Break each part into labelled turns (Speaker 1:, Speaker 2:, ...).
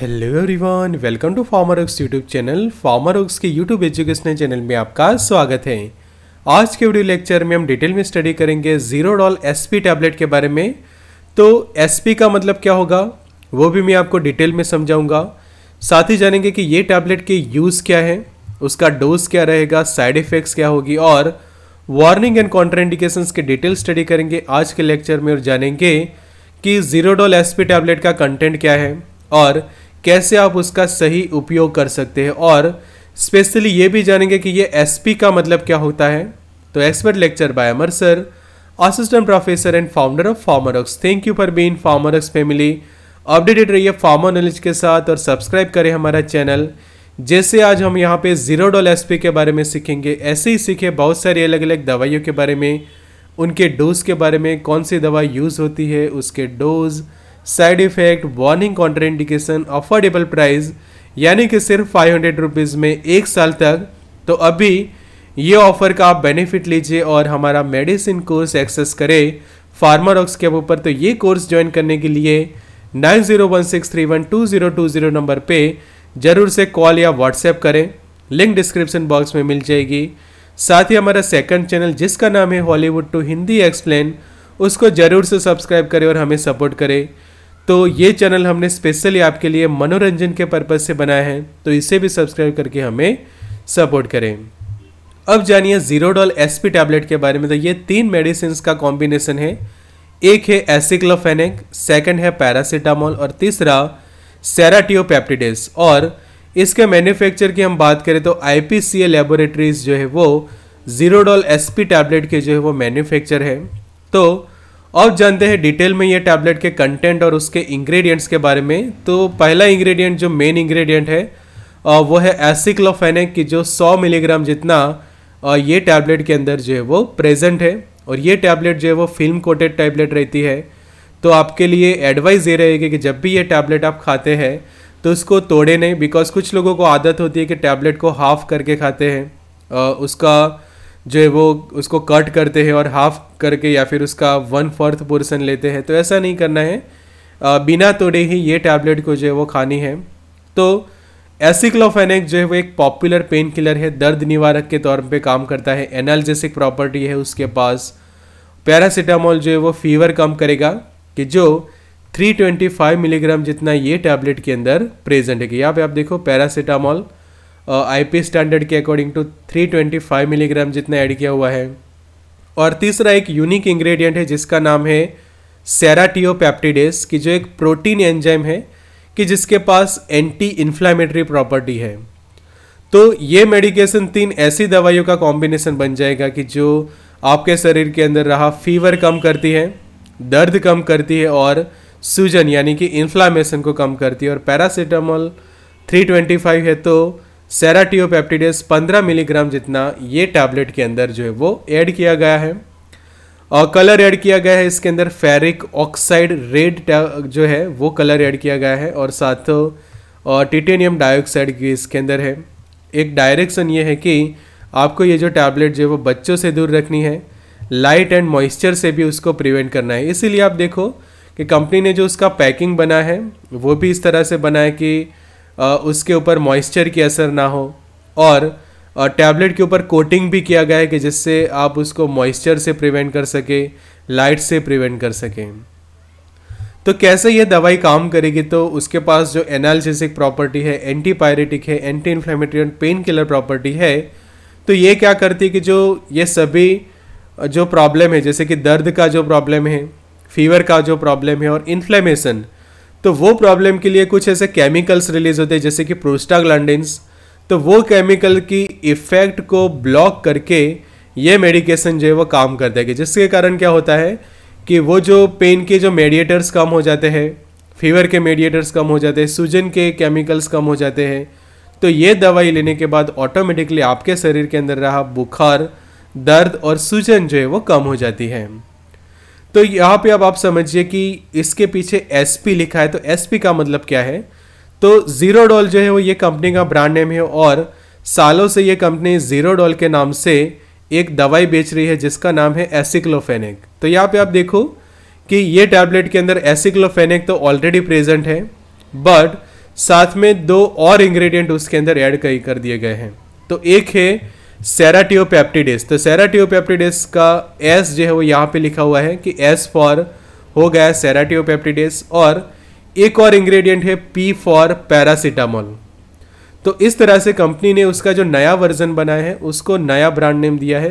Speaker 1: hello everyone welcome to Pharmarox YouTube channel Pharmarox के YouTube educational channel में आपका स्वागत है आज के वीडियो लेक्चर में हम डिटेल में स्टडी करेंगे जीरो डॉल एसपी टैबलेट के बारे में तो एसपी का मतलब क्या होगा वो भी मैं आपको डिटेल में समझाऊंगा साथ ही जानेंगे कि ये टैबलेट के यूज़ क्या है उसका डोज क्या रहेगा साइड इफ़ेक्ट्स क्या होगी और वार्निंग एंड कॉन्ट्राइंडिकेशन के डिटेल स्टडी करेंगे आज के लेक्चर में और जानेंगे कि जीरो डॉल पी टैबलेट का कंटेंट क्या है और कैसे आप उसका सही उपयोग कर सकते हैं और स्पेशली ये भी जानेंगे कि ये एस का मतलब क्या होता है तो expert lecture by Amar sir assistant professor and founder of Pharmarox thank you for being Pharmarox family updated रहिए फार्मर नॉलेज के साथ और सब्सक्राइब करें हमारा चैनल जैसे आज हम यहाँ पे जीरो डॉल एस के बारे में सीखेंगे ऐसे ही सीखे बहुत सारी अलग अलग दवाइयों के बारे में उनके डोज के बारे में कौन सी दवा यूज़ होती है उसके dose side effect warning contraindication affordable price यानी कि सिर्फ फाइव हंड्रेड रुपीज़ में एक साल तक तो अभी ये ऑफर का आप बेनिफिट लीजिए और हमारा मेडिसिन कोर्स एक्सेस करें फार्मारॉक्स के ऊपर तो ये कोर्स ज्वाइन करने के लिए nine zero one six three one two zero two zero number पे ज़रूर से कॉल या व्हाट्सएप करें लिंक डिस्क्रिप्शन बॉक्स में मिल जाएगी साथ ही हमारा सेकंड चैनल जिसका नाम है हॉलीवुड टू हिंदी एक्सप्लेन उसको ज़रूर से सब्सक्राइब करें और हमें सपोर्ट करें तो ये चैनल हमने स्पेशली आपके लिए मनोरंजन के पर्पज़ से बनाया है तो इसे भी सब्सक्राइब करके हमें सपोर्ट करें अब जानिए Zerodol S P tablet के बारे में तो ये तीन मेडिसिन का कॉम्बिनेशन है एक है एसिक्लोफेनिक सेकंड है पैरासीटामोल और तीसरा सेराटियोपेप्टिडेस और इसके मैन्युफैक्चर की हम बात करें तो आईपीसीए लेबोरेटरीज जो है वो जीरोडॉल पी टैबलेट के जो है वो मैन्युफैक्चर है तो अब जानते हैं डिटेल में ये टैबलेट के कंटेंट और उसके इंग्रेडिएंट्स के बारे में तो पहला इंग्रेडिएंट जो मेन इंग्रेडिएंट है वो है एसिक्लोफेनिक की जो 100 मिलीग्राम जितना ये टैबलेट के अंदर जो है वो प्रेजेंट है और ये टैबलेट जो है वो फिल्म कोटेड टैबलेट रहती है तो आपके लिए एडवाइस ये रहेगी कि जब भी ये टैबलेट आप खाते हैं तो उसको तोड़े नहीं बिकॉज कुछ लोगों को आदत होती है कि टैबलेट को हाफ करके खाते हैं उसका जो है वो उसको कट करते हैं और हाफ करके या फिर उसका वन फोर्थ पोर्सन लेते हैं तो ऐसा नहीं करना है आ, बिना तोड़े ही ये टैबलेट को जो है वो खानी है तो एसिक्लोफेनिक जो है वो एक पॉपुलर पेन किलर है दर्द निवारक के तौर पे काम करता है एनालजेसिक प्रॉपर्टी है उसके पास पैरासीटामोल जो है वो फीवर कम करेगा कि जो 325 मिलीग्राम जितना ये टैबलेट के अंदर प्रेजेंट है कि यहाँ पे आप देखो पैरासीटामोल आईपी स्टैंडर्ड के अकॉर्डिंग टू 325 मिलीग्राम जितना ऐड किया हुआ है और तीसरा एक यूनिक इंग्रेडिएंट है जिसका नाम है सेराटियोपैप्टिडेस की जो एक प्रोटीन एंजाइम है कि जिसके पास एंटी इन्फ्लामेटरी प्रॉपर्टी है तो ये मेडिकेशन तीन ऐसी दवाइयों का कॉम्बिनेशन बन जाएगा कि जो आपके शरीर के अंदर रहा फीवर कम करती है दर्द कम करती है और सूजन यानी कि इन्फ्लामेशन को कम करती है और पैरासीटामोल 325 है तो सेराटियोपेप्टिडेस 15 मिलीग्राम जितना ये टैबलेट के अंदर जो है वो ऐड किया गया है और कलर ऐड किया गया है इसके अंदर फेरिक ऑक्साइड रेड जो है वो कलर ऐड किया गया है और साथ और टिटेनियम डाइऑक्साइड भी इसके अंदर है एक डायरेक्शन ये है कि आपको ये जो टैबलेट जो है वो बच्चों से दूर रखनी है लाइट एंड मॉइस्चर से भी उसको प्रिवेंट करना है इसीलिए आप देखो कि कंपनी ने जो उसका पैकिंग बना है वो भी इस तरह से बना है कि उसके ऊपर मॉइस्चर की असर ना हो और टैबलेट के ऊपर कोटिंग भी किया गया है कि जिससे आप उसको मॉइस्चर से प्रिवेंट कर सकें लाइट से प्रिवेंट कर सकें तो कैसे यह दवाई काम करेगी तो उसके पास जो एनालिसिक प्रॉपर्टी है एंटीपायरेटिक है anti inflammatory and pain killer property है तो ये क्या करती है कि जो ये सभी जो प्रॉब्लम है जैसे कि दर्द का जो प्रॉब्लम है फीवर का जो प्रॉब्लम है और इन्फ्लेमेशन तो वो प्रॉब्लम के लिए कुछ ऐसे केमिकल्स रिलीज होते हैं जैसे कि प्रोस्टाग्लैंडिन्स तो वो केमिकल की इफ़ेक्ट को ब्लॉक करके ये मेडिकेशन जो है वो काम कर देगी जिसके कारण क्या होता है कि वो जो पेन के जो मेडिएटर्स कम हो जाते हैं फीवर के मेडिएटर्स कम हो जाते हैं सूजन के केमिकल्स कम हो जाते हैं तो ये दवाई लेने के बाद ऑटोमेटिकली आपके शरीर के अंदर रहा बुखार दर्द और सूजन जो है वो कम हो जाती है तो यहाँ पे अब आप समझिए कि इसके पीछे एस लिखा है तो एस का मतलब क्या है तो ज़ीरो डॉल जो है वो ये कंपनी का ब्रांड नेम है और सालों से ये कंपनी ज़ीरो डॉल के नाम से एक दवाई बेच रही है जिसका नाम है एसिक्लोफेनिक तो यहाँ पे आप देखो कि ये टैबलेट के अंदर एसिक्लोफेनिक तो ऑलरेडी प्रेजेंट है बट साथ में दो और इंग्रेडिएंट उसके अंदर ऐड कर दिए गए हैं तो एक है सेराटियोपेप्टिडेस तो सेराटियोपेप्टिडेस का एस जो है वो यहाँ पे लिखा हुआ है कि एस फॉर हो गया सेराटियोपेप्टिडेस और एक और इंग्रेडिएंट है पी फॉर पैरासिटामोल तो इस तरह से कंपनी ने उसका जो नया वर्जन बनाया है उसको नया ब्रांड नेम दिया है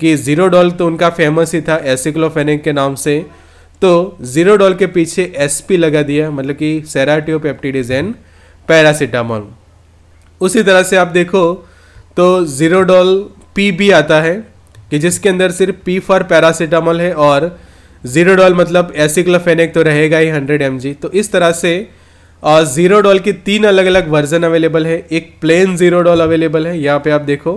Speaker 1: कि जीरोडॉल तो उनका फेमस ही था एसिक्लोफेनिक के नाम से तो जीरोडॉल के पीछे एसपी लगा दिया मतलब कि सेराटियोपेप्टिडेज एंड पैरासिटामोल उसी तरह से आप देखो तो ज़ीरोडॉल पी भी आता है कि जिसके अंदर सिर्फ पी फॉर पैरासीटामोल है और ज़ीरोडॉल मतलब एसिक्लोफेनिक तो रहेगा ही हंड्रेड एम तो इस तरह से और ज़ीरो डॉल की तीन अलग अलग वर्जन अवेलेबल है एक प्लेन ज़ीरो डॉल अवेलेबल है यहाँ पे आप देखो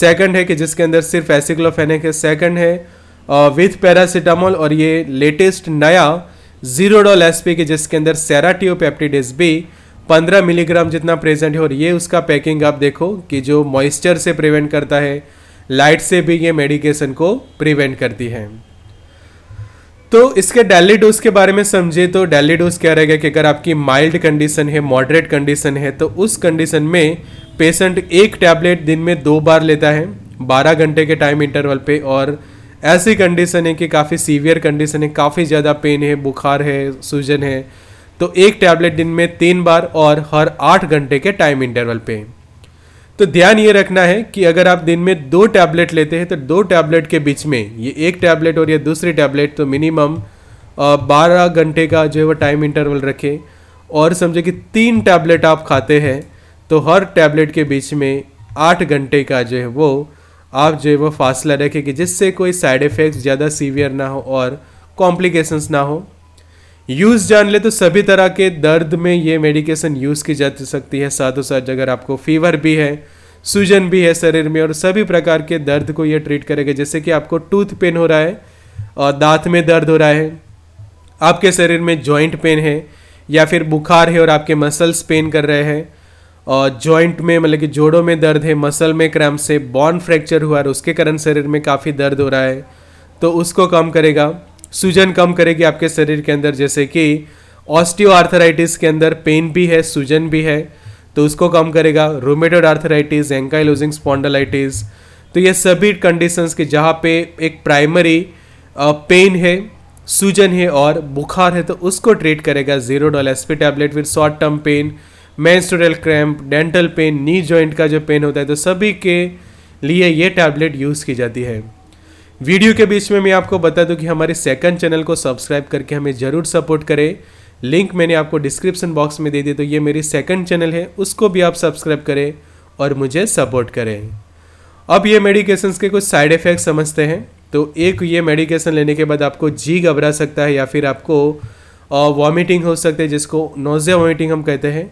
Speaker 1: सेकंड है कि जिसके अंदर सिर्फ एसिक्लोफेनिक है सेकंड है विथ पैरासीटामोल और ये लेटेस्ट नया ज़ीरो डॉल एस के जिसके अंदर सेराटियोपेप्टिडिस बी 15 मिलीग्राम जितना प्रेजेंट है और ये उसका पैकिंग आप देखो कि जो मॉइस्चर से प्रिवेंट करता है लाइट से भी ये मेडिकेशन को प्रिवेंट करती है तो इसके डेली डोज के बारे में समझे तो डेली डोज क्या रहेगा कि अगर आपकी माइल्ड कंडीशन है मॉडरेट कंडीशन है तो उस कंडीशन में पेशेंट एक टैबलेट दिन में दो बार लेता है 12 घंटे के टाइम इंटरवल पे और ऐसी कंडीशन है कि काफ़ी सीवियर कंडीशन है काफ़ी ज़्यादा पेन है बुखार है सूजन है तो एक टैबलेट दिन में तीन बार और हर आठ घंटे के टाइम इंटरवल पे तो ध्यान ये रखना है कि अगर आप दिन में दो टैबलेट लेते हैं तो दो टैबलेट के बीच में ये एक टैबलेट और ये दूसरी टैबलेट तो मिनिमम बारह घंटे का जो है वो टाइम इंटरवल रखें और समझे कि तीन टैबलेट आप खाते हैं तो हर टैबलेट के बीच में आठ घंटे का जो है वो आप जो है वो फासला रखें कि जिससे कोई साइड इफ़ेक्ट्स ज़्यादा सीवियर ना हो और कॉम्प्लिकेशंस ना हो यूज़ जान ले तो सभी तरह के दर्द में ये मेडिकेशन यूज़ की जा सकती है साथों साथ अगर आपको फीवर भी है सूजन भी है शरीर में और सभी प्रकार के दर्द को ये ट्रीट करेगा जैसे कि आपको टूथ पेन हो रहा है और दांत में दर्द हो रहा है आपके शरीर में जॉइंट पेन है या फिर बुखार है और आपके मसल्स पेन कर रहे हैं और जॉइंट में मतलब कि जोड़ों में दर्द है मसल में क्रैम से बॉन फ्रैक्चर हुआ है उसके कारण शरीर में काफ़ी दर्द हो रहा है तो उसको कम करेगा सूजन कम करेगी आपके शरीर के अंदर जैसे कि ऑस्टियोआर्थराइटिस के अंदर पेन भी है सूजन भी है तो उसको कम करेगा रोमेटोड आर्थराइटिस एंकाइलोजिंग स्पॉन्डलाइटिस तो ये सभी कंडीशंस के जहाँ पे एक प्राइमरी पेन है सूजन है और बुखार है तो उसको ट्रीट करेगा Zerodol S P tablet with short term pain menstrual cramp dental pain knee joint का जो पेन होता है तो सभी के लिए ये टैबलेट यूज़ की जाती है वीडियो के बीच में मैं आपको बता दूं कि हमारे सेकंड चैनल को सब्सक्राइब करके हमें ज़रूर सपोर्ट करें लिंक मैंने आपको डिस्क्रिप्शन बॉक्स में दे दी तो ये मेरी सेकंड चैनल है उसको भी आप सब्सक्राइब करें और मुझे सपोर्ट करें अब ये मेडिकेशन के कुछ साइड इफ़ेक्ट समझते हैं तो एक ये मेडिकेशन लेने के बाद आपको जी घबरा सकता है या फिर आपको वॉमिटिंग हो सकती है जिसको नोज़िया वॉमिटिंग हम कहते हैं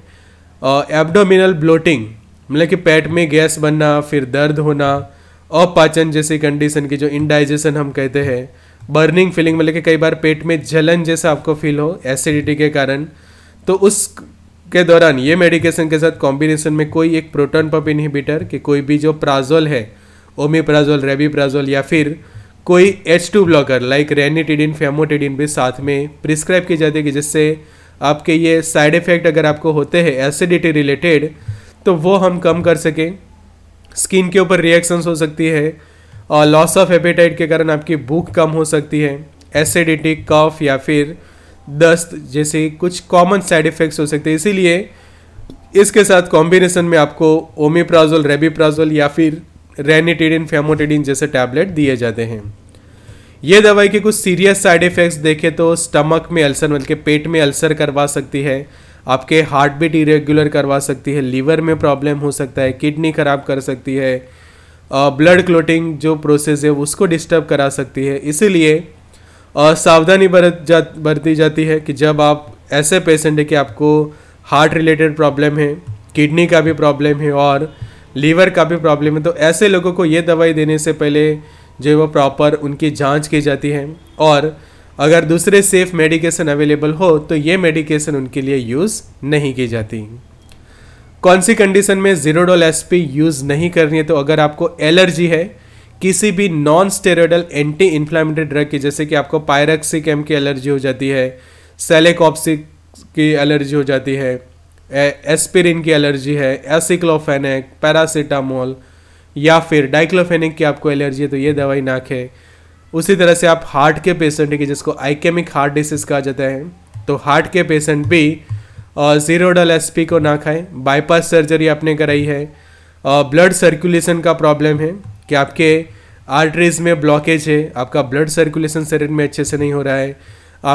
Speaker 1: एबडोमिनल ब्लोटिंग मतलब कि पेट में गैस बनना फिर दर्द होना अपाचन जैसी कंडीशन की जो इनडाइजेशन हम कहते हैं बर्निंग फीलिंग मतलब कि कई बार पेट में जलन जैसा आपको फील हो एसिडिटी के कारण तो उस के दौरान ये मेडिकेशन के साथ कॉम्बिनेशन में कोई एक प्रोटोन पप इनहिबिटर कि कोई भी जो प्राजोल है ओमीप्राजोल रेबीप्राजोल या फिर कोई H two blocker like ranitidine famotidine भी साथ में प्रिस्क्राइब की जाती है कि जिससे आपके ये साइड इफ़ेक्ट अगर आपको होते हैं एसिडिटी रिलेटेड तो वो हम कम कर सकें स्किन के ऊपर रिएक्शंस हो सकती है लॉस ऑफ एपेटाइट के कारण आपकी भूख कम हो सकती है एसिडिटी कफ या फिर दस्त जैसे कुछ कॉमन साइड इफ़ेक्ट्स हो सकते हैं इसीलिए इसके साथ कॉम्बिनेशन में आपको ओमिप्राजोल रेबीप्राजोल या फिर रेनिटेडिन फेमोटिडिन जैसे टैबलेट दिए जाते हैं ये दवाई के कुछ सीरियस साइड इफ़ेक्ट्स देखें तो स्टमक में अल्सर बल्कि पेट में अल्सर करवा सकती है आपके हार्ट बीट इरेगुलर करवा सकती है लीवर में प्रॉब्लम हो सकता है किडनी ख़राब कर सकती है ब्लड क्लोटिंग जो प्रोसेस है उसको डिस्टर्ब करा सकती है इसीलिए सावधानी बरत जा बरती जाती है कि जब आप ऐसे पेशेंट है कि आपको हार्ट रिलेटेड प्रॉब्लम है किडनी का भी प्रॉब्लम है और लीवर का भी प्रॉब्लम है तो ऐसे लोगों को ये दवाई देने से पहले जो है वो प्रॉपर उनकी जांच की जाती है और अगर दूसरे सेफ मेडिकेशन अवेलेबल हो तो ये मेडिकेशन उनके लिए यूज़ नहीं की जाती कौन सी कंडीशन में जीरोडोल एसपी यूज़ नहीं करनी है तो अगर आपको एलर्जी है किसी भी non steroidal anti inflammatory drug की जैसे कि आपको एम की एलर्जी हो जाती है सेलेकॉप्सिक की एलर्जी हो जाती है एस्पिरिन की एलर्जी है एसिक्लोफेनिक पैरासीटामोल या फिर डाइक्लोफेनिक की आपको एलर्जी है तो ये दवाई ना खे उसी तरह से आप हार्ट के पेशेंट कि जिसको आइकेमिक हार्ट डिसीज कहा जाता है तो हार्ट के पेशेंट भी जीरो डल एस को ना खाएं बाईपास सर्जरी आपने कराई है ब्लड सर्कुलेशन का प्रॉब्लम है कि आपके आर्टरीज में ब्लॉकेज है आपका ब्लड सर्कुलेशन शरीर में अच्छे से नहीं हो रहा है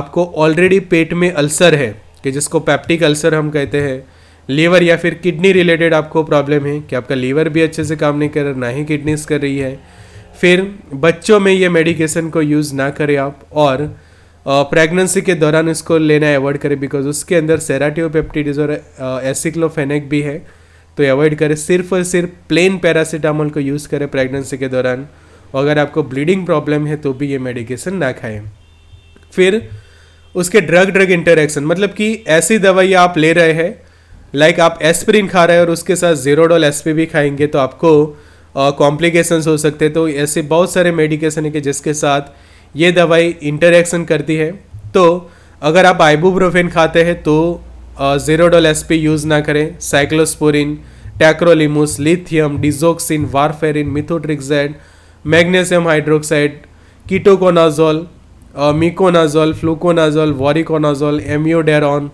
Speaker 1: आपको ऑलरेडी पेट में अल्सर है कि जिसको पैप्टिक अल्सर हम कहते हैं लीवर या फिर किडनी रिलेटेड आपको प्रॉब्लम है कि आपका लीवर भी अच्छे से काम नहीं कर रहा ना ही किडनीज कर रही है फिर बच्चों में ये मेडिकेशन को यूज़ ना करें आप और प्रेगनेंसी के दौरान इसको लेना अवॉइड करें बिकॉज उसके अंदर सेराटियोपेप्टिडिज और एसिक्लोफेनिक भी है तो अवॉइड करें सिर्फ और सिर्फ प्लेन पैरासीटामोल को यूज़ करें प्रेगनेंसी के दौरान और अगर आपको ब्लीडिंग प्रॉब्लम है तो भी ये मेडिकेशन ना खाएं फिर उसके ड्रग ड्रग इंटरेक्शन मतलब कि ऐसी दवाई आप ले रहे हैं लाइक आप एस्प्रिन खा रहे हैं और उसके साथ जीरोडोल एसपी भी खाएंगे तो आपको कॉम्प्लिकेशंस हो सकते हैं तो ऐसे बहुत सारे मेडिकेशन है कि जिसके साथ ये दवाई इंटरेक्शन करती है तो अगर आप आइबूब्रोफेन खाते हैं तो जीरोडोल एस पी यूज़ ना करें cyclosporine tacrolimus lithium digoxin warfarin methotrexate magnesium hydroxide ketoconazole miconazole fluconazole voriconazole amiodarone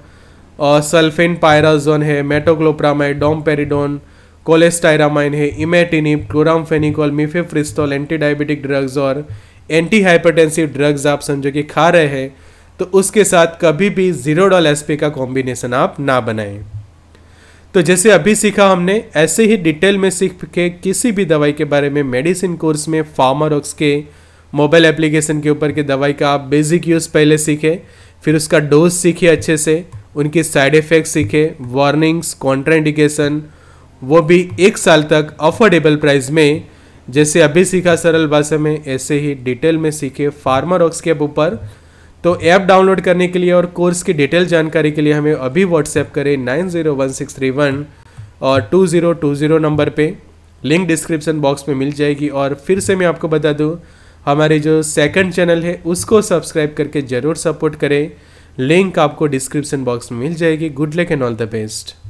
Speaker 1: sulfinpyrazone है मेटोक्लोप्रामाइड डोमपेरिडोन कोलेस्टायरामाइन है imatinib chloramphenicol mifepristone anti diabetic drugs और एंटी हाइपरटेंसिव ड्रग्स आप समझो कि खा रहे हैं तो उसके साथ कभी भी जीरो डॉल एसपी का कॉम्बिनेशन आप ना बनाएं तो जैसे अभी सीखा हमने ऐसे ही डिटेल में सीख के किसी भी दवाई के बारे में मेडिसिन कोर्स में फार्मारोक्स के मोबाइल एप्लीकेशन के ऊपर के दवाई का आप बेसिक यूज़ पहले सीखें फिर उसका डोज सीखे अच्छे से उनके साइड इफ़ेक्ट सीखे वार्निंग्स कॉन्ट्राइंडिकेशन वो भी एक साल तक अफोर्डेबल प्राइस में जैसे अभी सीखा सरल भाषा में ऐसे ही डिटेल में सीखे फार्मर के ऊपर तो ऐप डाउनलोड करने के लिए और कोर्स की डिटेल जानकारी के लिए हमें अभी व्हाट्सएप करें nine zero one six three one और two zero two zero number पे लिंक डिस्क्रिप्शन बॉक्स में मिल जाएगी और फिर से मैं आपको बता दूँ हमारे जो सेकंड चैनल है उसको सब्सक्राइब करके ज़रूर सपोर्ट करें लिंक आपको डिस्क्रिप्शन बॉक्स में मिल जाएगी good luck and all the best